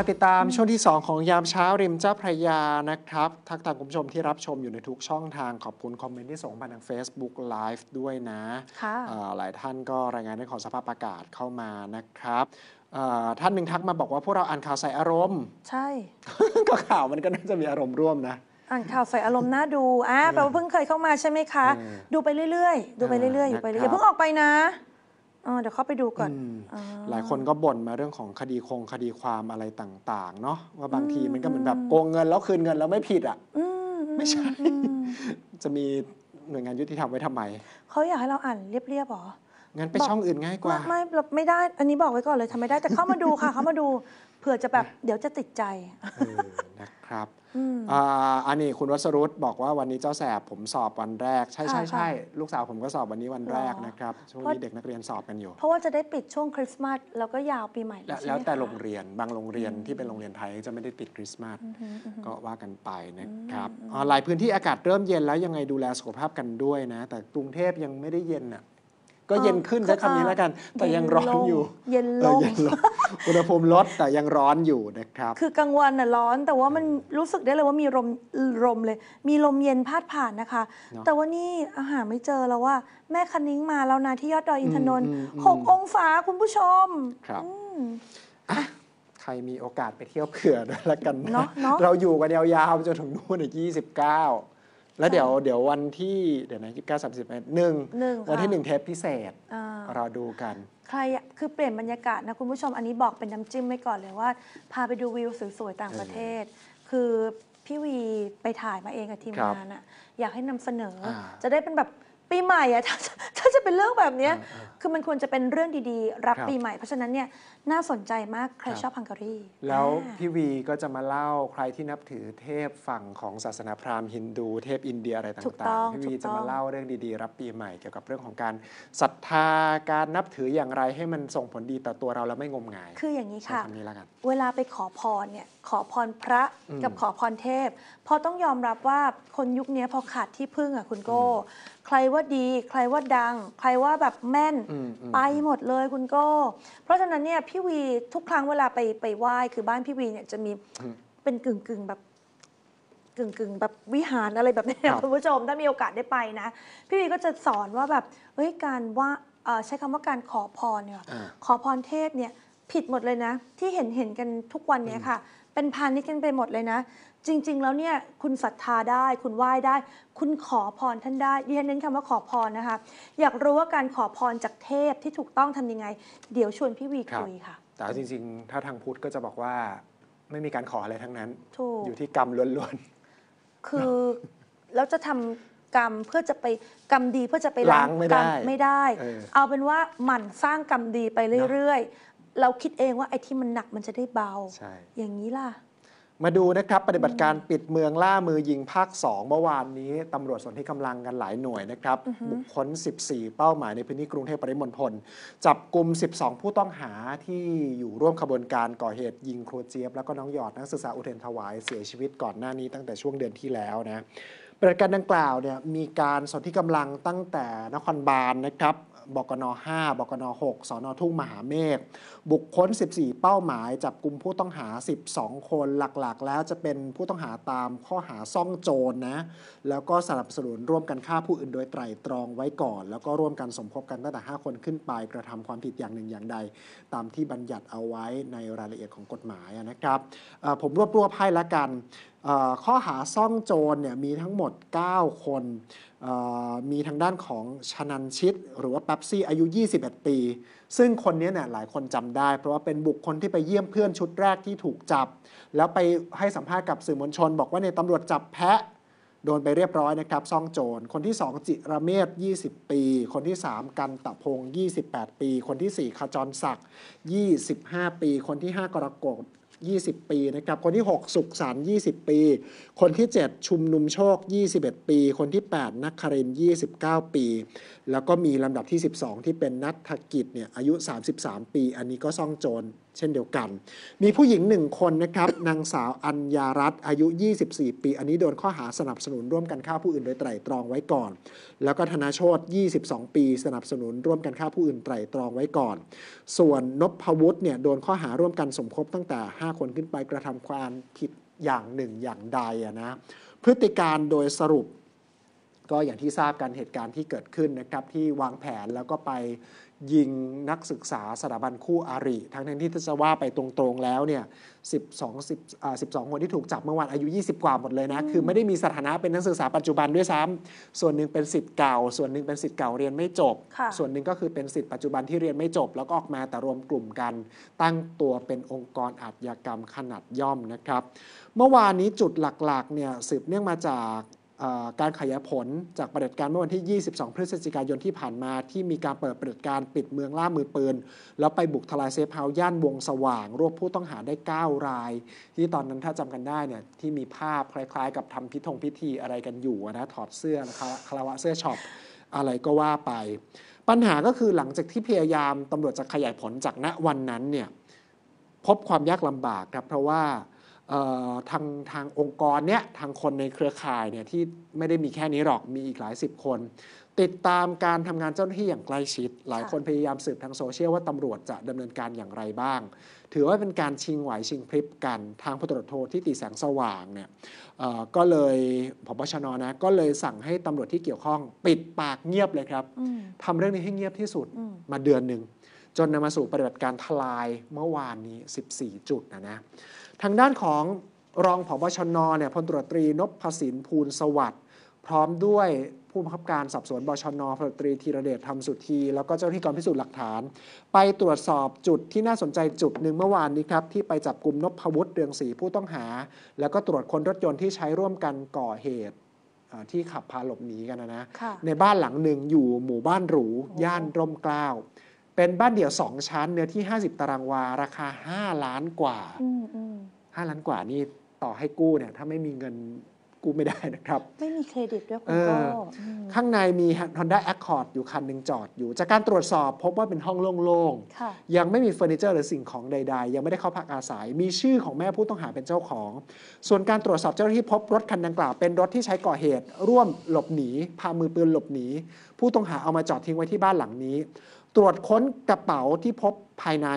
มาติดตามช่วงที่ 2 ของยามเช้าริมเจ้าพระยานะครับ ทักทายคุณผู้ชมที่รับชมอยู่ในทุกช่องทางขอบคุณคอมเมนต์ที่ส่งผ่านทาง Facebook Live ด้วยนะะหลายท่านก็รายงานเรื่องของสภาพอากาศเข้ามานะครับ ท่านหนึ่งทักมาบอกว่าพวกเราอ่านข่าวใส่อารมณ์ ใช่ก็ข่าวมันก็น่าจะมีอารมณ์ร่วมนะอ่านข่าวใส่อารมณ์น่าดูอ่าแปลว่าเพิ่งเคยเข้ามาใช่ไหมคะ ดูไปเรื่อย ๆ ดูไปเรื่อยๆอยู่ไปเรื่อยๆอย่าเพิ่งออกไปนะเดี๋ยวเข้าไปดูก่อนอหลายคนก็บ่นมาเรื่องของคดีคงคดีความอะไรต่างๆ เนาะว่าบางทีมันก็เหมือนแบบโกงเงินแล้วคืนเงินแล้วไม่ผิดอ่ะไม่ใช่ จะมีหน่วยงานยุติธรรมไว้ทำไม เขาอยากให้เราอ่านเรียบๆหรอ งั้นไปช่องอื่นง่ายกว่า ไม่ไม่ไม่ได้ อันนี้บอกไว้ก่อนเลยทำไม่ได้แต่เข้ามาดูค่ะ เข้ามาดูเผื่อจะแบบ เดี๋ยวจะติดใจนะครับอันนี้คุณวัสรุตบอกว่าวันนี้เจ้าแสบผมสอบวันแรก ใช่ใช่ใช่ลูกสาวผมก็สอบวันนี้วันแรกนะครับ ช่วงนี้เด็กนักเรียนสอบกันอยู่ เพราะว่าจะได้ปิดช่วงคริสต์มาสแล้วก็ยาวปีใหม่ แล้วแต่โรงเรียนบางโรงเรียนที่เป็นโรงเรียนไทยจะไม่ได้ติดคริสต์มาสก็ว่ากันไปนะครับอหลายพื้นที่อากาศเริ่มเย็นแล้วยังไงดูแลสุขภาพกันด้วยนะ แต่กรุงเทพยังไม่ได้เย็นอ่ะก็เย็นขึ้นใช้คำนี้แล้วกัน แต่ยังร้อนอยู่เย็นลงอุณหภูมิลดแต่ยังร้อนอยู่นะครับ คือกลางวันน่ะร้อนแต่ว่ามันรู้สึกได้เลยว่ามีลมลมเลย มีลมเย็นพาดผ่านนะคะ แต่ว่านี่อาหารไม่เจอแล้วว่า แม่คันนิ้งมาแล้วนะที่ยอดดอยอินทนนท์หกองศาคุณผู้ชม ครับใครมีโอกาสไปเที่ยวเผื่อด้วยละกันนะเราอยู่กันยาวๆจนถึงนู่นอีกยี่สิบเก้าแล้วเดี๋ยว เดี๋ยววันที่เดี๋ยวนะยี่สิบเก้าสามสิบหนึ่งวันที่หนึ่งเทปพิเศษ เราดูกัน ใครคือเปลี่ยนบรรยากาศนะคุณผู้ชม อันนี้บอกเป็นน้ำจิ้มไว้ก่อนเลยว่า พาไปดูวิวสวยๆ ต่างประเทศ คือพี่วีไปถ่ายมาเองกับทีมงานอะอยากให้นำเสนอ จะได้เป็นแบบปีใหม่อะถ้าถ้าจะเป็นเรื่องแบบนี้ คือมันควรจะเป็นเรื่องดีๆ รับปีใหม่ เพราะฉะนั้นเนี่ยน่าสนใจมากใครครชอบพังการี แล้วพี่วีก็จะมาเล่าใครที่นับถือเทพฝั่งของศาสนาพราหมณ์ฮินดูเทพอินเดียอะไรต่างๆพี่วีจะมาเล่าเรื่องดีๆ รับปีใหม่เกี่ยวกับเรื่องของการศรัทธาการนับถืออย่างไรให้มันส่งผลดีต่อตัวเราและไม่งมงายคืออย่างนี้ค่ะคนี้แล้วกันเวลาไปขอพรเนี่ยขอพรพระกับขอพรเทพ พอต้องยอมรับว่าคนยุคนี้พอขาดที่พึ่งอ่ะคุณโก้ใครว่าดีใครว่าดัง ใครว่าแบบแม่น ไปหมดเลยคุณโก้เพราะฉะนั้นเนี่ยพี่พี่วีทุกครั้งเวลาไปไปไหว้คือบ้านพี่วีเนี่ยจะมีเป็นกึ่งกึ่งแบบกึ่งกึ่งแบบวิหารอะไรแบบนี้ะคุณผู้ชมถ้ามีโอกาสได้ไปนะ พี่วีก็จะสอนว่าแบบเฮ้ยการว่าใช้คำว่าการขอพรเนี่ยขอพรเทพเนี่ยผิดหมดเลยนะ ที่เห็นเห็นกันทุกวันนี้ค่ะ เป็นพานิช้กันไปหมดเลยนะจริงๆ แล้วเนี่ยคุณศรัทธาได้ คุณไหว้ได้ คุณขอพรท่านได้ดิฉันเน้นคำว่าขอพรนะคะ อยากรู้ว่าการขอพรจากเทพที่ถูกต้องทำยังไง เดี๋ยวชวนพี่วีคุยค่ะ แต่จริงๆ ถ้าทางพุทธก็จะบอกว่าไม่มีการขออะไรทั้งนั้น อยู่ที่กรรมล้วนๆ คือ แล้วจะทำกรรมเพื่อจะไปกรรมดีเพื่อจะไปล้างกรรมไม่ได้ เอาเป็นว่าหมั่นสร้างกรรมดีไปเรื่อยๆเราคิดเองว่าไอ้ที่มันหนักมันจะได้เบา อย่างนี้ล่ะมาดูนะครับ ปฏิบัติการปิดเมืองล่ามือยิงภาค 2เมื่อวานนี้ตำรวจส่วนที่กำลังกันหลายหน่วยนะครับบุคคล 14 เป้าหมายในพื้นที่กรุงเทพปริมณฑลจับกลุ่ม12 ผู้ต้องหาที่อยู่ร่วมขบวนการก่อเหตุ ยิงครูเจี๊ยบแล้วก็น้องหยอดนักศึกษาอุเทนถวาย เสียชีวิตก่อนหน้านี้ตั้งแต่ช่วงเดือนที่แล้วนะปฏิบัติการดังกล่าวเนี่ยมีการส่วนที่กำลังตั้งแต่นครบาลนนะครับบกน 5 บกน 6 สนทุ่งมหาเมฆบุคคล 14 เป้าหมาย จับกลุ่มผู้ต้องหา 12 คน หลักๆ แล้วจะเป็นผู้ต้องหาตามข้อหาซ่องโจรนนะแล้วก็สนับสนุนร่วมกันฆ่าผู้อื่นโดยไตรตรองไว้ก่อน แล้วก็ร่วมกันสมคบกันตั้งแต่ 5 คนขึ้นไปกระทำความผิดอย่างหนึ่งอย่างใด ตามที่บัญญัติเอาไว้ในรายละเอียดของกฎหมายนะครับผมรวบ รวมให้ละกัน ข้อหาซ่องโจรเนี่ยมีทั้งหมด 9 คนมีทางด้านของชนันชิตหรือว่าแป๊บซี่อายุ 21 ปีซึ่งคนนี้เนี่ยหลายคนจำได้ เพราะว่าเป็นบุคคลที่ไปเยี่ยมเพื่อนชุดแรกที่ถูกจับ แล้วไปให้สัมภาษณ์กับสื่อมวลชนบอกว่าเนี่ยตำรวจจับแพะ โดนไปเรียบร้อยนะครับซ่องโจรคนที่ 2 จิระเมศ20 ปี คนที่ 3 กันตะพง 28 ปี คนที่ 4ขจรศักดิ์25 ปี คนที่ 5 กรกฎ20 ปีนะครับคนที่ 6 สุขสาร 20 ปี คนที่ 7 ชุมนุมโชค 21 ปี คนที่ 8 นักคารินยี่29 ปี แล้วก็มีลำดับที่ 12 ที่เป็นนักธกิจเนี่ยอายุ 33 ปี อันนี้ก็ซ่องโจรเช่นเดียวกัน มีผู้หญิงหนึ่งคนนะครับนางสาวอัญญารัตน์อายุ 24 ปี อันนี้โดนข้อหาสนับสนุนร่วมกันฆ่าผู้อื่นโดยไตร่ตรองไว้ก่อน แล้วก็ธนาโชต22 ปีสนับสนุนร่วมกันฆ่าผู้อื่นไตร่ตรองไว้ก่อน ส่วนนพวุฒิเนี่ยโดนข้อหาร่วมกันสมคบตั้งแต่5คนขึ้นไปกระทำความผิดอย่างหนึ่งอย่างใดนะ พฤติการโดยสรุปก็อย่างที่ทราบกันเหตุการณ์ที่เกิดขึ้นนะครับที่วางแผนแล้วก็ไปยิงนักศึกษาสถาบันคู่อาริทั้งทั้งที่จะว่าไปตรงๆแล้วเนี่ย 12 1อ12 คนที่ถูกจับเมื่อวานอายุ 20 กว่าหมดเลยนะ คือไม่ได้มีสถานะเป็นนักศึกษาปัจจุบันด้วยซ้ำ ส่วนหนึ่งเป็นสิทธิ์เก่า ส่วนหนึ่งเป็นสิทธิ์เก่าเรียนไม่จบ ส่วนหนึ่งก็คือเป็นสิทธิ์ปัจจุบันที่เรียนไม่จบ แล้วก็ออกมาแต่รวมกลุ่มกันตั้งตัวเป็นองค์กรอาชญากรรมขนาดย่อมนะครับ เมื่อวานนี้จุดหลักๆเนี่ยสืบเนื่องมาจากการขยายผลจากปฏิบัติการเมื่อวันที่ 22 พฤศจิกายนที่ผ่านมาที่มีการเปิดปฏิบัติการปิดเมืองล่ามือปืน แล้วไปบุกทลายเซฟเฮาส์ย่านวงสว่าง รวบผู้ต้องหาได้ 9 ราย ที่ตอนนั้นถ้าจำกันได้เนี่ยที่มีภาพคล้ายๆ กับทำพิธงพิธีอะไรกันอยู่นะถอดเสื้อนะคะคาราวะเสื้อช็อปอะไรก็ว่าไป ปัญหาก็คือหลังจากที่พยายามตำรวจจะขยายผลจากณวันนั้นเนี่ยพบความยากลำบากครับเพราะว่าทางทางองค์กรเนี้ยทางคนในเครือข่ายเนี่ยที่ไม่ได้มีแค่นี้หรอกมีอีกหลายสิบคน ติดตามการทำงานเจ้าหน้าที่อย่างใกล้ชิด หลายคนพยายามสืบทางโซเชียลว่าตำรวจจะดำเนินการอย่างไรบ้าง ถือว่าเป็นการชิงไหวชิงพลิบกันทางพลตรวจโทที่ตีแสงสว่างเนี่ยก็เลยพบชนนะ ก็เลยสั่งให้ตำรวจที่เกี่ยวข้องปิดปากเงียบเลยครับทำเรื่องนี้ให้เงียบที่สุดมาเดือนหนึ่งจนนำมาสู่ปฏิบัติการทลายเมื่อวานนี้ 14จุดนะนะทางด้านของรองผบชนเนี่ยพลตรวจตรีนพสินภูลสวัสดิ์พร้อมด้วยผู้บังคับการสอบสวนบชนพลตรีธีรเดชธรรมสุธีแล้วก็เจ้าหน้าที่กองพิสูจน์หลักฐาน ไปตรวจสอบจุดที่น่าสนใจจุดหนึ่งเมื่อวานนี้ครับที่ไปจับกลุ่มนพวุฒิเรืองศรีผู้ต้องหา แล้วก็ตรวจคนรถยนต์ที่ใช้ร่วมกันก่อเหตุที่ขับพาหลบหนีกันนะนะ ในบ้านหลังหนึ่งอยู่หมู่บ้านหรูย่านร่มเกล้าเป็นบ้านเดี่ยวสองชั้นเนื้อที่ 50 ตารางวา ราคา 5 ล้านกว่า5ล้านกว่านี่ ต่อให้กู้เนี่ย ถ้าไม่มีเงินกู้ไม่ได้นะครับ ไม่มีเครดิตด้วยคุณก้ข้างในมี Honda Accord อยู่คันหนึ่งจอดอยู่ จากการตรวจสอบพบว่าเป็นห้องโล่งๆยังไม่มีเฟอร์นิเจอร์หรือสิ่งของใด ๆ ยังไม่ได้เข้าพักอาศัย มีชื่อของแม่ผู้ต้องหาเป็นเจ้าของ ส่วนการตรวจสอบเจ้าหน้าที่พบรถคันดังกล่าวเป็นรถที่ใช้ก่อเหตุ ร่วมหลบหนีพามือปืนหลบหนีผู้ต้องหาเอามาจอดทิ้งไว้ที่บ้านหลังนี้ตรวจค้นกระเป๋าที่พบภายใน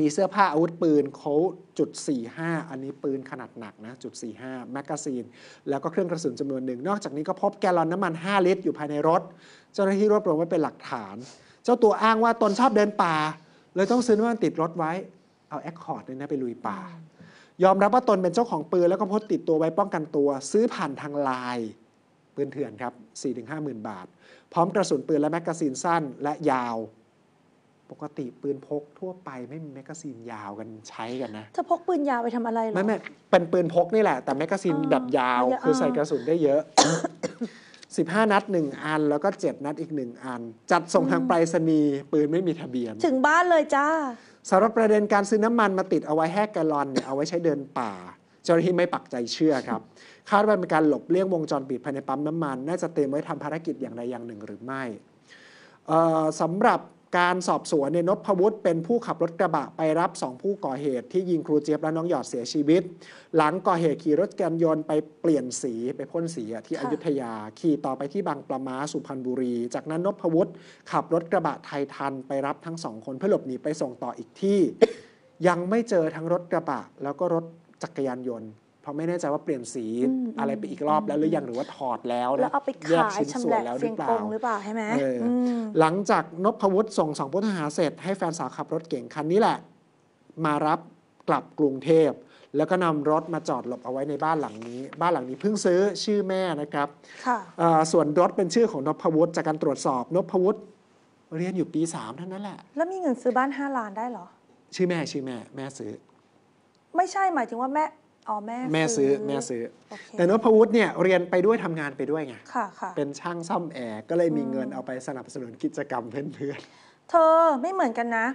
มีเสื้อผ้าอาวุธปืนเขาจุด45อันนี้ปืนขนาดหนักนะจุด45แมกกาซีน แล้วก็เครื่องกระสุนจำนวนหนึ่งนอกจากนี้ก็พบแกลลอนน้ำมัน 5 ลิตรอยู่ภายในรถ เจ้าหน้าที่รวบรวมไว้เป็นหลักฐาน เจ้าตัวอ้างว่าตนชอบเดินป่า เลยต้องซื้อน้ำมันติดรถไว้ เอาแอคคอร์ดเนี่ยนะไปลุยป่า ยอมรับว่าตนเป็นเจ้าของปืน แล้วก็พกติดตัวไว้ป้องกันตัว ซื้อผ่านทางไลน์ปืนเถื่อนครับ 4-5มื่นบาท พร้อมกระสุนปืนและแมกกาซีนสั้นและยาว ปกติปืนพกทั่วไปไม่มีแมกกาซีนยาวกันใช้กันนะจะพกปืนยาวไปทำอะไรหรอไม่ไม่เป็นปืนพกนี่แหละ แต่แมกกาซีนแบบยาว คือใส่กระสุนได้เยอะ 15 นัด 1 อัน แล้วก็ 7 นัดอีก 1 อัน จัดส่งทางไปรษณีย์ปืนไม่มีทะเบียน ถึงบ้านเลยจ้าสำหรับประเด็นการซื้อน้ำมันมาติดเอาไว้แห้แกลลอนเนี่ยเอาไว้ใช้เดินป่าเจ้าหน้าที่ไม่ปักใจเชื่อครับ คาดว่าเป็นการหลบเลี่ยงวงจรปิดภายในปั๊มน้ำมัน น่าจะเตรียมไว้ทำภารกิจอย่างใดอย่างหนึ่งหรือไม่สำหรับการสอบสวนเนี่ยนพวุฒิเป็นผู้ขับรถกระบะไปรับ 2 ผู้ก่อเหตุที่ยิงครูเจี๊ยบและน้องหยอดเสียชีวิต หลังก่อเหตุขี่รถกันยนต์ไปเปลี่ยนสี ไปพ่นสีที่อยุธยา ขี่ต่อไปที่บางปลามาสุพรรณบุรี จากนั้นนพวุฒิขับรถกระบะไทยทันไปรับทั้งสองคนเพื่อหลบหนีไปส่งต่ออีกที่ ยังไม่เจอทั้งรถกระบะแล้วก็รถจักรยานยนต์เพราะไม่แน่ใจว่าเปลี่ยนสีอะไรไปอีกรอบแล้วหรือยังหรือว่าถอดแล้ว แล้วเอาไปขายชิ้นส่วนแล้วหรือเปล่าหรือเปล่าใช่ไหมหลังจากนพวุฒิส่งสองพุทหาเสร็จให้แฟนสาวขับรถเก่งคันนี้แหละมารับกลับกรุงเทพแล้วก็นำรถมาจอดหลบเอาไว้ในบ้านหลังนี้ บ้านหลังนี้เพิ่งซื้อชื่อแม่นะครับส่วนรถเป็นชื่อของนพวุฒิจากการตรวจสอบนพวุฒิเรียนอยู่ปีสามเท่านั้นแหละแล้วมีเงินซื้อบ้านห้าล้านได้เหรอชื่อแม่ชื่อแม่ แม่ซื้อไม่ใช่หมายถึงว่าแม่อ๋อแม่แม่ซื้อแม่ซื้ออแต่นพวุฒิเนี่ย เรียนไปด้วยทำงานไปด้วยไง ค่ะ ค่ะ เป็นช่างซ่อมแอร์ก็เลยมีเงินเอาไปสนับสนุนกิจกรรมเพื่อนเธอไม่เหมือนกันนะ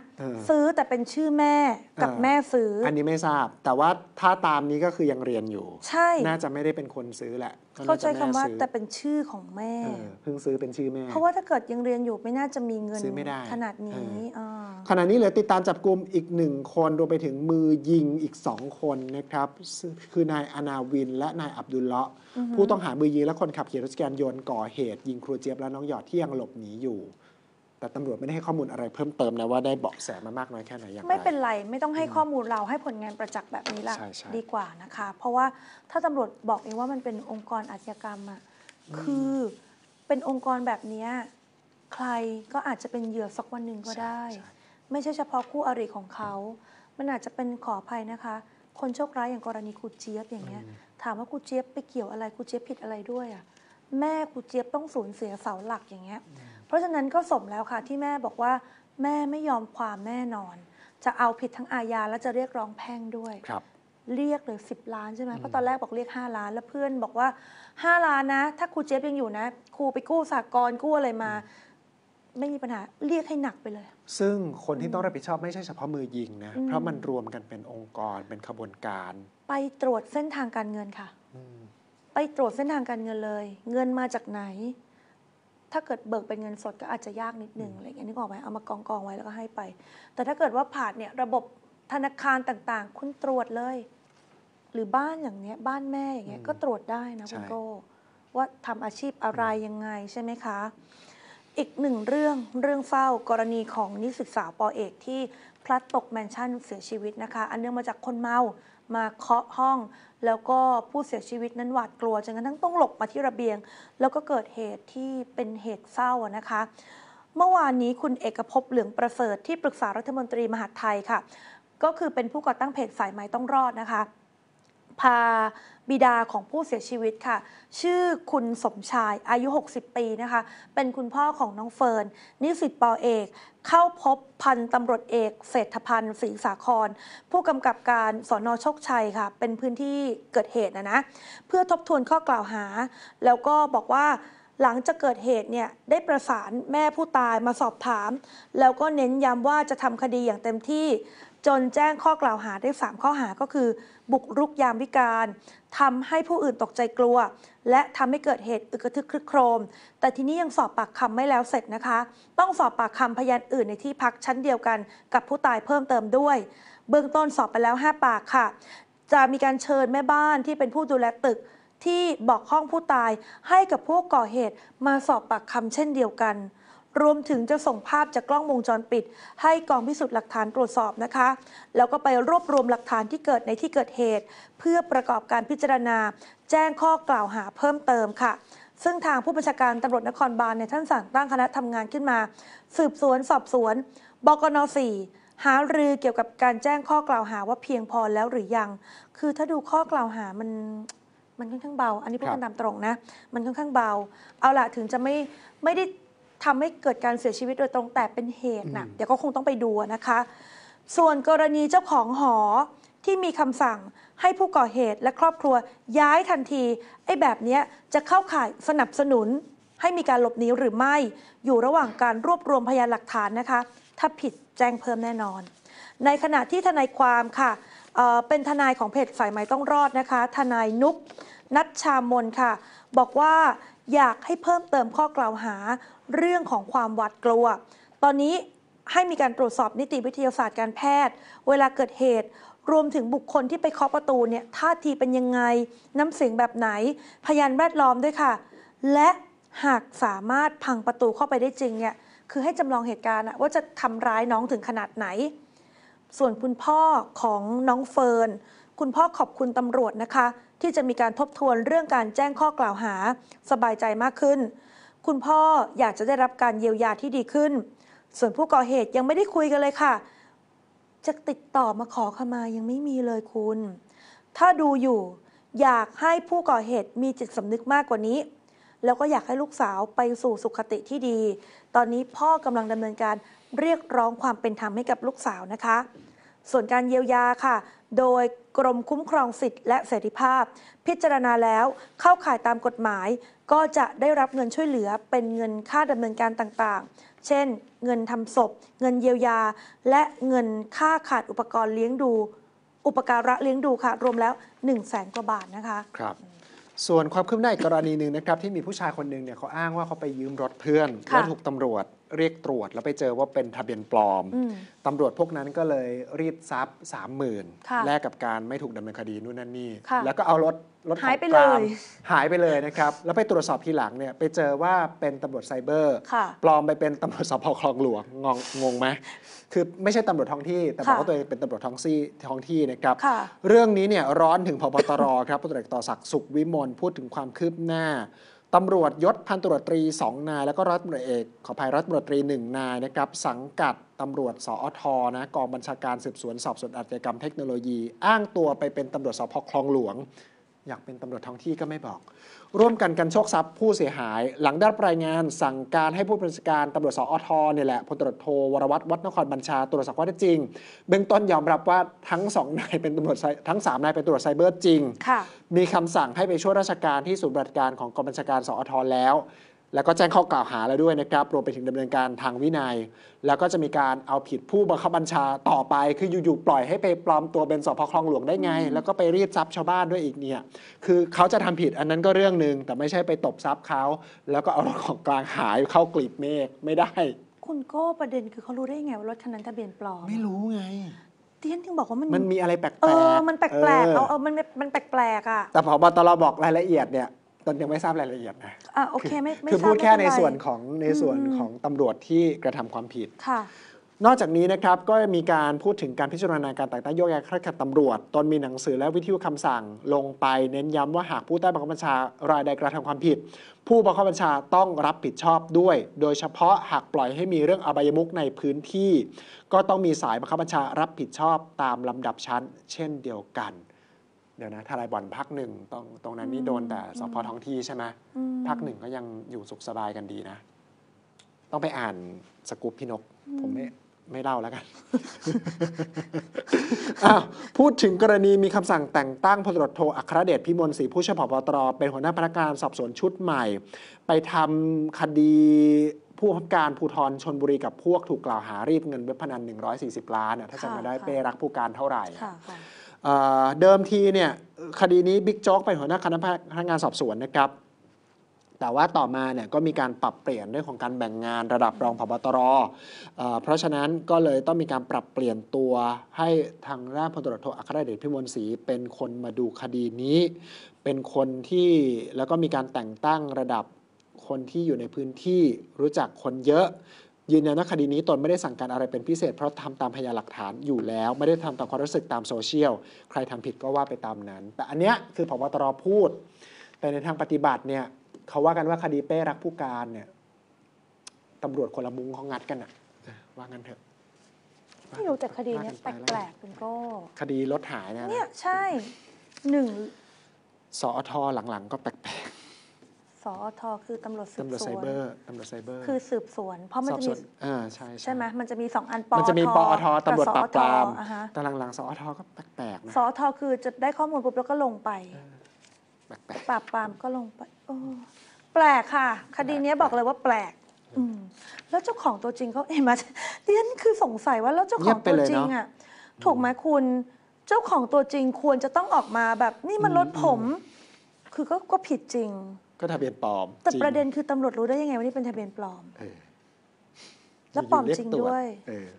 ซื้อแต่เป็นชื่อแม่กับแม่ซื้อ อันนี้ไม่ทราบแต่ว่าถ้าตามนี้ก็คือยังเรียนอยู่ ใช่น่าจะไม่ได้เป็นคนซื้อแหละเข้าใจ้ะคำว่าแต่เป็นชื่อของแม่เพิ่งซื้อเป็นชื่อแม่เพราะว่าถ้าเกิดยังเรียนอยู่ไม่น่าจะมีเงินซื้อไม่ได้ขนาดนี้าขณะนี้เหลือติดตามจับกลุ่มอีกหนึ่งคนรวมไปถึงมือยิงอีกสองคนนะครับ คือนายอนาวินและนายอับดุลเลาะผู้ต้องหามือยิงและคนขับขี่รถจักรยานยนต์ก่อเหตุ ยิงครูเจี๊ยบและน้องหยอดที่ยังหลบหนีอยู่แต่ตำรวจไม่ได้ให้ข้อมูลอะไรเพิ่มเติมนะว่าได้เบาะแสมามากน้อยแค่ไหนอย่างไรไม่เป็นไรไม่ต้องให้ข้อมูลเราให้ผลงานประจักษ์แบบนี้ละดีกว่านะคะ เพราะว่าถ้าตำรวจบอกเองว่ามันเป็นองค์กรอาชญากรรมอ่ะคือเป็นองค์กรแบบเนี้ยใครก็อาจจะเป็นเหยื่อสักวันหนึ่งก็ได้ ไม่ใช่เฉพาะคู่อริของเขามันอาจจะเป็นขออภัยนะคะ คนโชคร้ายอย่างกรณีคูเจี๊ยบอย่างเงี้ยถามว่าคูเจี๊ยบไปเกี่ยวอะไรคูเจี๊ยบผิดอะไรด้วยอะ่ะแม่คูเจี๊ยบต้องสูญเสียเสาหลักอย่างเงี้ยเพราะฉะนั้นก็สมแล้วค่ะ ที่แม่บอกว่าแม่ไม่ยอมความแน่นอน จะเอาผิดทั้งอาญาและจะเรียกร้องแพ่งด้วย ครับ เรียกเลยสิบล้านใช่ไหมเพราะตอนแรกบอกเรียกห้าล้าน แล้วเพื่อนบอกว่าห้าล้านนะ ถ้าครูเจฟยังอยู่นะครูไปกู้สากลกู้อะไรมา ไม่มีปัญหาเรียกให้หนักไปเลย ซึ่งคนที่ต้องรับผิดชอบไม่ใช่เฉพาะมือยิงนะเพราะมันรวมกันเป็นองค์กรเป็นขบวนการ ไปตรวจเส้นทางการเงินค่ะไปตรวจเส้นทางการเงินเลย เงินมาจากไหนถ้าเกิดเบิกเป็นเงินสดก็อาจจะยากนิดนึงอะไรอย่างเงี้ยนึกออกไหมเอามากองกองไว้แล้วก็ให้ไป แต่ถ้าเกิดว่าผ่านเนี่ยระบบธนาคารต่างๆ คุณตรวจเลย หรือบ้านอย่างเนี้ยบ้านแม่อย่างเงี้ยก็ตรวจได้นะ คุณโก้ว่าทำอาชีพอะไรยังไงใช่ไหมคะ อีกหนึ่งเรื่องเรื่องเฝ้ากรณีของนิสิตสาวปอเอกที่ พลัดตกแมนชั่นเสียชีวิตนะคะ อันเนื่องมาจากคนเมามาเคาะห้องแล้วก็ผู้เสียชีวิตนั้นหวาดกลัวจนกระทั่งต้องหลบมาที่ระเบียง แล้วก็เกิดเหตุที่เป็นเหตุเศร้านะคะ เมื่อวานนี้คุณเอกภพเหลืองประเสริฐที่ปรึกษารัฐมนตรีมหาดไทยค่ะ ก็คือเป็นผู้ก่อตั้งเพจสายไม้ต้องรอดนะคะพาบิดาของผู้เสียชีวิตค่ะ ชื่อคุณสมชายอายุ 60 ปีนะคะ เป็นคุณพ่อของน้องเฟิร์น นิสิตปอเอก เข้าพบพันตำรวจเอก เศรษฐพันธ์ศรีสาคร ผู้กำกับการสอนอโชคชัยค่ะ เป็นพื้นที่เกิดเหตุนะนะ เพื่อทบทวนข้อกล่าวหา แล้วก็บอกว่าหลังจะเกิดเหตุเนี่ย ได้ประสานแม่ผู้ตายมาสอบถาม แล้วก็เน้นย้ำว่าจะทำคดีอย่างเต็มที่ จนแจ้งข้อกล่าวหาได้ 3 ข้อหาก็คือบุกรุกยามวิการ ทำให้ผู้อื่นตกใจกลัว และทำให้เกิดเหตุอึกทึกคลึกโครม แต่ทีนี้ยังสอบปากคำไม่แล้วเสร็จนะคะ ต้องสอบปากคำพยานอื่นในที่พักชั้นเดียวกันกับผู้ตายเพิ่มเติมด้วย เบื้องต้นสอบไปแล้ว 5 ปากค่ะ จะมีการเชิญแม่บ้านที่เป็นผู้ดูแลตึกที่บอกห้องผู้ตายให้กับผู้ก่อเหตุ มาสอบปากคำเช่นเดียวกันรวมถึงจะส่งภาพจากกล้องวงจรปิด ให้กองพิสูจน์หลักฐานตรวจสอบนะคะ แล้วก็ไปรวบรวมหลักฐานที่เกิดในที่เกิดเหตุ เพื่อประกอบการพิจารณา แจ้งข้อกล่าวหาเพิ่มเติมค่ะ ซึ่งทางผู้บัญชาการตำรวจนครบาลในท่านสั่งตั้งคณะทำงานขึ้นมา สืบสวนสอบสวน บกน .4 หารือเกี่ยวกับการแจ้งข้อกล่าวหาว่าเพียงพอแล้วหรือยัง คือถ้าดูข้อกล่าวหามันมันค่อนข้างเบา อันนี้พูดกันตามตรงนะมันค่อนข้างเบา เอาละถึงจะไม่ไม่ได้ทำให้เกิดการเสียชีวิตโดยตรงแต่เป็นเหตุนะเดี๋ยวก็คงต้องไปดูนะคะ ส่วนกรณีเจ้าของหอที่มีคำสั่งให้ผู้ก่อเหตุและครอบครัวย้ายทันที ไอ้แบบนี้จะเข้าข่ายสนับสนุนให้มีการหลบหนีหรือไม่อยู่ระหว่างการรวบรวมพยานหลักฐานนะคะ ถ้าผิดแจ้งเพิ่มแน่นอน ในขณะที่ทนายความค่ะเเป็นทนายของเพจสายไหมต้องรอดนะคะ ทนายนุกนัชชามนค่ะ บอกว่าอยากให้เพิ่มเติมข้อกล่าวหาเรื่องของความหวาดกลัว ตอนนี้ให้มีการตรวจสอบนิติวิทยาศาสตร์การแพทย์ เวลาเกิดเหตุ รวมถึงบุคคลที่ไปเคาะประตูเนี่ยท่าทีเป็นยังไง น้ำเสียงแบบไหน พยานแวดล้อมด้วยค่ะ และหากสามารถพังประตูเข้าไปได้จริงเนี่ยคือให้จำลองเหตุการณ์ว่าจะทำร้ายน้องถึงขนาดไหน ส่วนคุณพ่อของน้องเฟิร์นคุณพ่อขอบคุณตำรวจนะคะที่จะมีการทบทวนเรื่องการแจ้งข้อกล่าวหาสบายใจมากขึ้น คุณพ่ออยากจะได้รับการเยียวยาที่ดีขึ้น ส่วนผู้ก่อเหตุยังไม่ได้คุยกันเลยค่ะ จะติดต่อมาขอขมายังไม่มีเลยคุณ ถ้าดูอยู่ อยากให้ผู้ก่อเหตุมีจิตสำนึกมากกว่านี้ แล้วก็อยากให้ลูกสาวไปสู่สุขติที่ดี ตอนนี้พ่อกำลังดำเนินการเรียกร้องความเป็นธรรมให้กับลูกสาวนะคะส่วนการเยียวยาค่ะ โดยกรมคุ้มครองสิทธิและเสรีภาพ พิจารณาแล้วเข้าข่ายตามกฎหมาย ก็จะได้รับเงินช่วยเหลือเป็นเงินค่าดำเนินการต่างๆ เช่น เงินทำศพ เงินเยียวยา และเงินค่าขาดอุปกรณ์เลี้ยงดู อุปการะเลี้ยงดูค่ะ รวมแล้ว1นึ่งแสนกว่าบาทนะคะครับส่วนความคืบหน้าอีกกรณีหนึ่งนะครับที่มีผู้ชายคนหนึ่งเนี่ยเขาอ้างว่าเขาไปยืมรถเพื่อนแล้วถูกตำรวจเรียกตรวจแล้วไปเจอว่าเป็นทะเบียนปลอมตำรวจพวกนั้นก็เลยรีดทรัพย์สามหมื่นแลกกับการไม่ถูกดำเนินคดีนู่นนั่นนี่แล้วก็เอารถรถหายไปเลยหายไปเลยนะครับแล้วไปตรวจสอบทีหลังเนี่ยไปเจอว่าเป็นตำรวจไซเบอร์ปลอมไปเป็นตำรวจสพคลองหลวงงงงไหมคือ ไม่ใช่ตำรวจท้องที่ แต่บอกว่าตัวเองเป็นตำรวจท้องที่ท้องที่นะครับเรื่องนี้เนี่ยร้อนถึงพบตรครับพลตรต่อศักดิ์สุขวิมลพูดถึงความคืบหน้าตำรวจยศพันตรวจตรีสองนายแล้วก็รัฐมนตรีเอก ขอภัยรัฐมนตรีหนึ่งนายนะครับสังกัดตำรวจสอทอนะกองบัญชาการสืบสวนสอบสวนอาชญากรรมเทคโนโลยีอ้างตัวไปเป็นตำรวจสพคลองหลวงอยากเป็นตำรวจท้องที่ก็ไม่บอก ร่วมกันกันโชคทรัพย์ผู้เสียหาย หลังได้รับรายงานสั่งการให้ผู้บัญชาการตำรวจสอทเนี่ยแหละพลตำรวจโทวรวัตรวัดนครบัญชาตรวจสอบข้อเท็จจริงเบื้องต้นยอมรับว่าทั้งสองนายเป็นตำรวจทั้งสามนายเป็นตำรวจไซเบอร์จริงมีคำสั่งให้ไปช่วยราชการที่ศูนย์บริการของกองบัญชาการสอทแล้วแล้วก็แจ้งข้อกล่าวหาแล้วด้วยนะครับ รวมไปถึงดำเนินการทางวินยัย แล้วก็จะมีการเอาผิดผู้บังคับบัญชาต่อไป คืออยู่ๆปล่อยให้ไปปลอมตัวเป็นสพคลองหลวงได้ไง แล้วก็ไปรีดทรัพย์ชาวบ้านด้วยอีกเนี่ยคือเขาจะทำผิดอันนั้นก็เรื่องหนึ่งแต่ไม่ใช่ไปตบทรัพย์เขาแล้วก็เอารถของกลางหายเข้ากลีบเมฆไม่ได้ คุณก็ประเด็นคือเขารู้ได้ไงว่ารถคันนั้นทะเบียนปลอมไม่รู้ไงเทฉันถึงบอกว่ามันมันมีอะไรแปลกๆเออมันแปลกๆเอาเอามันมันแปลกๆอ่ะ แต่พอบตรบอกรายละเอียดเนี่ยตอนยังไม่ทราบรายละเอียดนะอ่าโอเคไม่ไม่ือทราบพูดแค่ในส่วนของในส่วนของตำรวจที่กระทำความผิด ค่ะนอกจากนี้นะครับก็มีการพูดถึงการพิจารณาการแต่งตั้งโยกย้ายข้าราชการตำรวจ ตนมีหนังสือและวิทยุคำสั่ง ลงไปเน้นย้ำว่าหากผู้ใต้บังคับบัญชารายใดกระทำความผิด ผู้บังคับบัญชาต้องรับผิดชอบด้วย โดยเฉพาะหากปล่อยให้มีเรื่องอบายมุกในพื้นที่ก็ต้องมีสายบังคับบัญชารับผิดชอบตามลำดับชั้น เช่นเดียวกันเดี๋ยวนะทลายบ่อนพักหนึ่ง ตรงตรงนั้นนี่โดนแต่สพท้องที่ใช่ไหม พักหนึ่งก็ยังอยู่สุขสบายกันดีนะ ต้องไปอ่านสกู๊ปพี่นก ผมไม่ไม่เล่าแล้วกัน พูดถึงกรณีมีคำสั่งแต่งตั้งพลตรีโทอัครเดชพิมลศรีผู้ช่วยผบตรเป็นหัวหน้าพนักงานสอบสวนชุดใหม่ ไปทำคดีผู้พัการภูทรชนบุรีกับพวกถูกกล่าวหารีดเงินเว็บพนัน 140 ล้านถ้าจำมาได้เปรักผู้การเท่าไหร่เดิมทีเนี่ยคดีนี้บิ๊กโจ๊กเป็นหัวหน้าคณะพนักงานสอบสวนนะครับแต่ว่าต่อมาเนี่ยก็มีการปรับเปลี่ยนเรื่องของการแบ่งงานระดับรองพบตรเพราะฉะนั้นก็เลยต้องมีการปรับเปลี่ยนตัวให้ทางร่างพลตรวโทอัครเดชพิมลศรี เป็นคนมาดูคดีนี้ เป็นคนที่แล้วก็มีการแต่งตั้งระดับคนที่อยู่ในพื้นที่รู้จักคนเยอะยืนยันว่าคดีนี้ตนไม่ได้สั่งการอะไรเป็นพิเศษเพราะทำตามพยานหลักฐานอยู่แล้ว ไม่ได้ทำตามความรู้สึกตามโซเชียล ใครทำผิดก็ว่าไปตามนั้น แต่อันเนี้ยคือพบตรพูด แต่ในทางปฏิบัติเนี่ย เขาว่ากันว่าคดีเป้รักผู้การเนี่ยตำรวจคนละมุงเขางัดกันอะว่างันเถอะไม่รู้แต่คดีนี้แปลกๆคุณก้คดีรถหายนะเนี่ยใช่หนึ่งสอทหลังๆ ก็แปลกสอทคือตำรวจสืบตำรวจสไซวนเบอร์ตำรวจไซเบอร์ คือสืบสวน เพราะมันจะมีอ่าใช่ใช่ไหมมันจะมีสองอันปอมันจะมีปอทตำรวจปราบปราม ตารางตหลังๆสอทก็แปลกๆนะ สอทคือจะได้ข้อมูลปุ๊บแล้วก็ลงไปแปลกปราบปรามก็ลงไป โอ้ แปลกค่ะ คดีนี้บอกเลยว่าแปลก อืมแล้วเจ้าของตัวจริงเขาเอ็มาดิฉันคือสงสัยว่าแล้วเจ้าของตัวจริงอ่ะ ถูกไหมคุณ เจ้าของตัวจริงควรจะต้องออกมาแบบนี่มันลดผม คือก็ผิดจริงก็ทะเบียนปลอม แต่ประเด็นคือตำรวจรู้ได้ยังไงว่านี่เป็นทะเบียนปลอมเออแล้วปลอมจริงด้วยเออ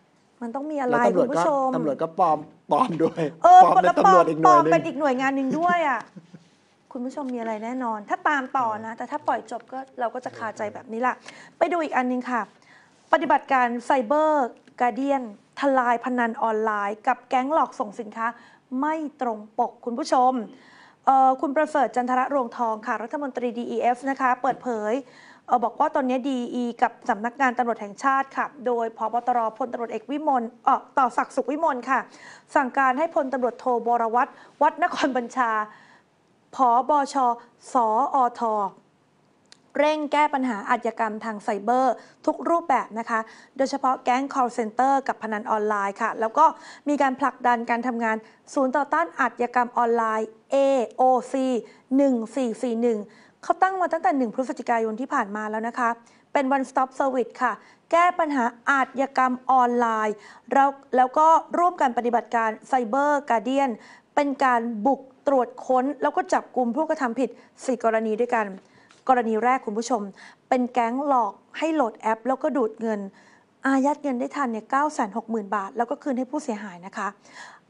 มันต้องมีอะไรคุณผู้ชม ตำรวจก็ปลอมปลอมด้วยเออปลอมและตำรวจอีกหน่วยปลอมเป็นอีกหน่วยงานหนึ่งด้วยอ่ะ คุณผู้ชมมีอะไรแน่นอน ถ้าตามต่อนะ แต่ถ้าปล่อยจบก็เราก็จะคาใจแบบนี้ล่ะ ไปดูอีกอันหนึงค่ะ ปฏิบัติการไซเบอร์การเดียน ทลายพนันออนไลน์ กับแก๊งหลอกส่งสินค้า ไม่ตรงปกคุณผู้ชมคุณประเสริฐจันทระรวงทองค่ะ รัฐมนตรี DEF นะคะ เปิดเผย บอกว่าตอนนี้ดีอีกับสำนักงานตำรวจแห่งชาติค่ะ โดยพบตรพลตำรวจเอกวิมลต่อศักดิ์สุขวิมลค่ะ สั่งการให้พลตำรวจโทบรวัตรวัดนครบัญชาอบช สอทเร่งแก้ปัญหาอาชญากรรมทางไซเบอร์ ทุกรูปแบบนะคะ โดยเฉพาะแก๊ง call center กับพนันออนไลน์ค่ะ แล้วก็มีการผลักดันการทำงาน ศูนย์ต่อต้านอาชญากรรมออนไลน์ AOC 1441 เขาตั้งมาตั้งแต่ 1พฤศจิกายนที่ผ่านมาแล้วนะคะ เป็น one stop service ค่ะ แก้ปัญหาอาชญากรรมออนไลน์ แล้วแล้วก็ร่วมกันปฏิบัติการไซเบอร์การเดียนเป็นการบุกตรวจค้น แล้วก็จับกลุ่มผู้กระทำผิด 4 กรณีด้วยกันกรณีแรกคุณผู้ชม เป็นแก๊งหลอกให้โหลดแอป แล้วก็ดูดเงิน อายัดเงินได้ทันเนี่ยเก้าแสนหกหมื่นบาท แล้วก็คืนให้ผู้เสียหายนะคะ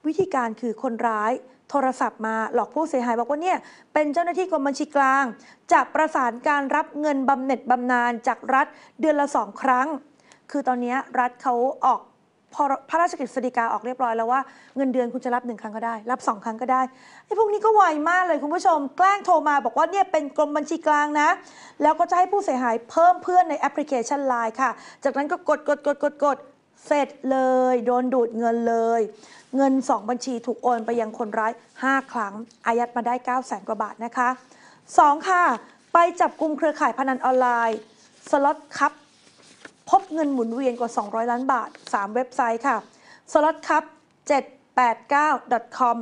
วิธีการคือคนร้ายโทรศัพท์มาหลอกผู้เสียหายบอกว่าเนี่ย เป็นเจ้าหน้าที่กรมบัญชีกลางจะประสานการรับเงินบำเหน็จบำนาญจากรัฐเดือนละสองครั้ง คือตอนนี้รัฐเขาออกพอพระราชกฤษฎีกาออกเรียบร้อยแล้วว่าเงินเดือนคุณจะรับหนึ่งครั้งก็ได้ รับสองครั้งก็ได้ไอ้พวกนี้ก็ไวมากเลยคุณผู้ชมแกล้งโทรมาบอกว่าเนี่ยเป็นกรมบัญชีกลางนะ แล้วก็จะให้ผู้เสียหายเพิ่มเพื่อนในแอปพลิเคชันไลน์ค่ะ จากนั้นก็กดกดกดกดกดเสร็จเลยโดนดูดเงินเลย เงิน 2 บัญชีถูกโอนไปยังคนร้าย 5 ครั้ง อายัดมาได้ 9 0 0แสนกว่าบาทนะคะ 2 ค่ะ ไปจับกลุ่มเครือข่ายพนันออนไลน์สล็อตคัพพบเงินหมุนเวียนกว่า 200 ล้านบาท 3 เว็บไซต์ค่ะ slot cup 789 com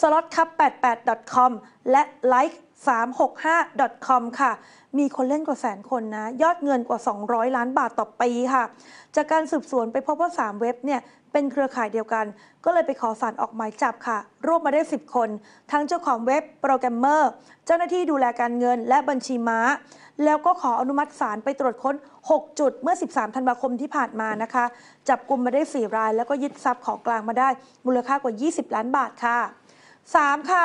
slot cup 88 com และ like 365 com ค่ะ มีคนเล่นกว่าแสนคนนะ ยอดเงินกว่า 200 ล้านบาทต่อปีค่ะ จากการสืบสวนไปพบว่า 3 เว็บเนี่ยเป็นเครือข่ายเดียวกัน ก็เลยไปขอสารออกหมายจับค่ะ รวบมาได้ 10 คน ทั้งเจ้าของเว็บโปรแกรมเมอร์ เจ้าหน้าที่ดูแลการเงินและบัญชีม้า แล้วก็ขออนุมัติศาลไปตรวจค้น 6 จุดเมื่อ 13 ธันวาคมที่ผ่านมานะคะ จับกลุ่มมาได้ 4 ราย แล้วก็ยึดทรัพย์ของกลางมาได้ มูลค่ากว่า 20 ล้านบาทค่ะ 3. ค่ะ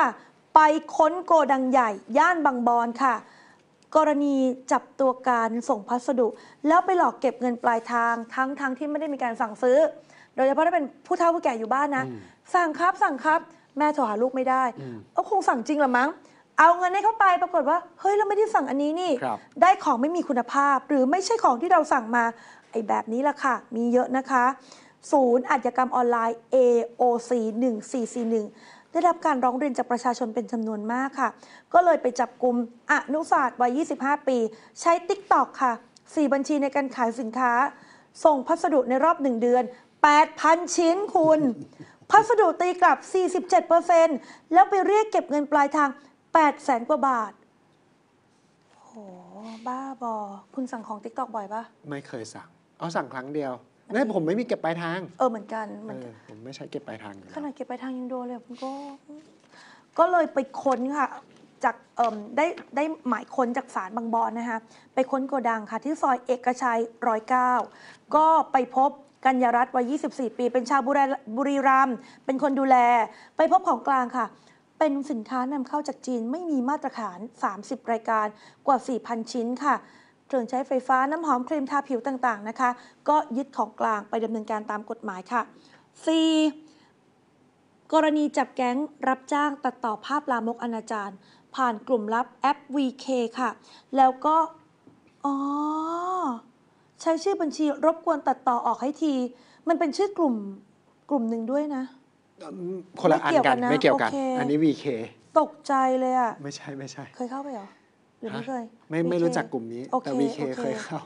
ไปค้นโกดังใหญ่ ย่านบางบอนค่ะ กรณีจับตัวการส่งพัสดุ แล้วไปหลอกเก็บเงินปลายทางทั้งทั้งที่ไม่ได้มีการสั่งซื้อโดยเฉพาะถ้าเป็นผู้เฒ่าผู้แก่อยู่บ้านนะ สั่งครับสั่งครับแม่โทรหาลูกไม่ได้เออคงสั่งจริงละมั้งเอาเงินให้เข้าไปปรากฏว่า เฮ้ย เราไม่ได้สั่งอันนี้นี่ ได้ของไม่มีคุณภาพหรือไม่ใช่ของที่เราสั่งมา ไอ้แบบนี้ละค่ะ มีเยอะนะคะ ศูนย์อาชญากรรมออนไลน์ AOC 1441ได้รับการร้องเรียนจากประชาชนเป็นจำนวนมากค่ะ ก็เลยไปจับกลุ่มอนุศาสตร์วัย25 ปีใช้ TikTok ค่ะ 4 บัญชีในการขายสินค้า ส่งพัสดุในรอบ1เดือน8,000 ชิ้นคุณ พัสดุตีกลับ 47%แล้วไปเรียกเก็บเงินปลายทาง8แสนกว่าบาท โหบ้าบอคุณสั่งของติ๊กตอกบ่อยปะไม่เคยสั่ง เอาสั่งครั้งเดียวนี่ผมไม่มีเก็บปลายทาง เออเหมือนกันเหมือนกันผมไม่ใช้เก็บปลายทาง ขนาดเก็บปลายทางยังโดนเลยคุณก็ก็เลยไปค้นค่ะ จากได้ได้หมายค้นจากศาลบางบอนนะคะไปค้นโกดังค่ะที่ซอยเอกชัยร้อยเก้าก็ไปพบกัญญรัตน์วัย 24 ปี เป็นชาวบุรีรัมย์ เป็นคนดูแล ไปพบของกลางค่ะ เป็นสินค้านำเข้าจากจีน ไม่มีมาตรฐาน 30 รายการกว่า 4,000 ชิ้นค่ะ เครื่องใช้ไฟฟ้า น้ำหอมครีมทาผิวต่างๆ นะคะ ก็ยึดของกลางไปดำเนินการตามกฎหมายค่ะ 4. กรณีจับแก๊งรับจ้างตัดต่อภาพลามกอนาจารผ่านกลุ่มลับแอป VK ค่ะ แล้วก็ อ๋อใช้ชื่อบัญชีรบกวน ตัดต่อออกให้ที มันเป็นชื่อกลุ่มกลุ่มหนึ่งด้วยนะ คนละอันกันไม่เกี่ยวกัน อันนี้ VK ตกใจเลยอ่ะ ไม่ใช่ ไม่ใช่ เคยเข้าไปเหรอหรือไม่เคย ไม่ไม่รู้จักกลุ่มนี้ แต่ VK เคยเข้า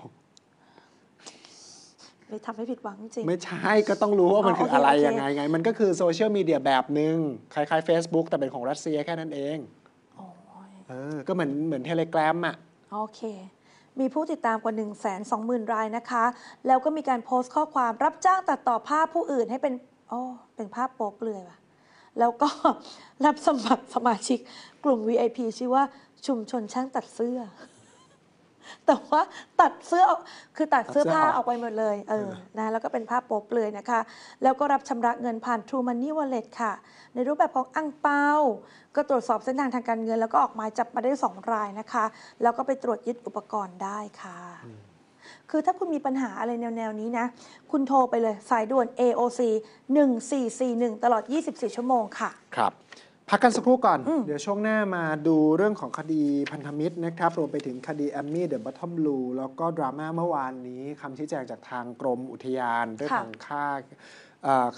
ไม่ทำให้ผิดหวังจริง ไม่ใช่ก็ต้องรู้ว่ามันคืออะไรยังไงไง มันก็คือโซเชียลมีเดียแบบหนึ่งคล้ายๆ Facebook แต่เป็นของรัสเซียแค่นั้นเองเออก็เหมือนเหมือนเทเลกราฟอ่ะโอเคมีผู้ติดตามกว่า1 2 0 0 0 0รายนะคะ แล้วก็มีการโพสต์ข้อความรับจ้างตัดต่อภาพผู้อื่นให้เป็น อ๋อ เป็นภาพโป๊เปลือยว่ะ แล้วก็รับสมัครสมาชิก กลุ่ม VIP ชื่อว่าชุมชนช่างตัดเสื้อแต่ว่าตัดเสื้อคือตัดเสื้อผ้าออกไปหมดเลย เออนะแล้วก็เป็นภาพโป๊เปลือยนะคะ แล้วก็รับชำระเงินผ่าน True Money Wallet ค่ะ ในรูปแบบของอังเปา ก็ตรวจสอบเส้นทางทางการเงิน แล้วก็ออกหมายจับมาได้2รายนะคะ แล้วก็ไปตรวจยึดอุปกรณ์ได้ค่ะ คือถ้าคุณมีปัญหาอะไรแนววนี้นะ คุณโทรไปเลยสายด่วน AOC 1441ตลอด 24 ชั่วโมงค่ะครับพักกันสักครู่ก่อน เดี๋ยวช่วงหน้ามาดูเรื่องของคดีพันธมิตรนะครับรวมไปถึงคดีแอมมี่ เดอะบัตทอมบลู แล้วก็ดราม่าเมื่อวานนี้คำชี้แจงจากทางกรมอุทยานเรื่องของค่า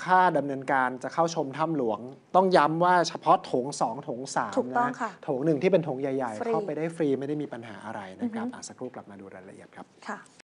ค่าดำเนินการจะเข้าชมถ้ำหลวง ต้องย้ำว่าเฉพาะโถง2โถง3นะโถงหนึ่งที่เป็นโถงใหญ่ๆ เข้าไปได้ฟรีไม่ได้มีปัญหาอะไรนะครับสักครู่กลับมาดูรายละเอียดครับ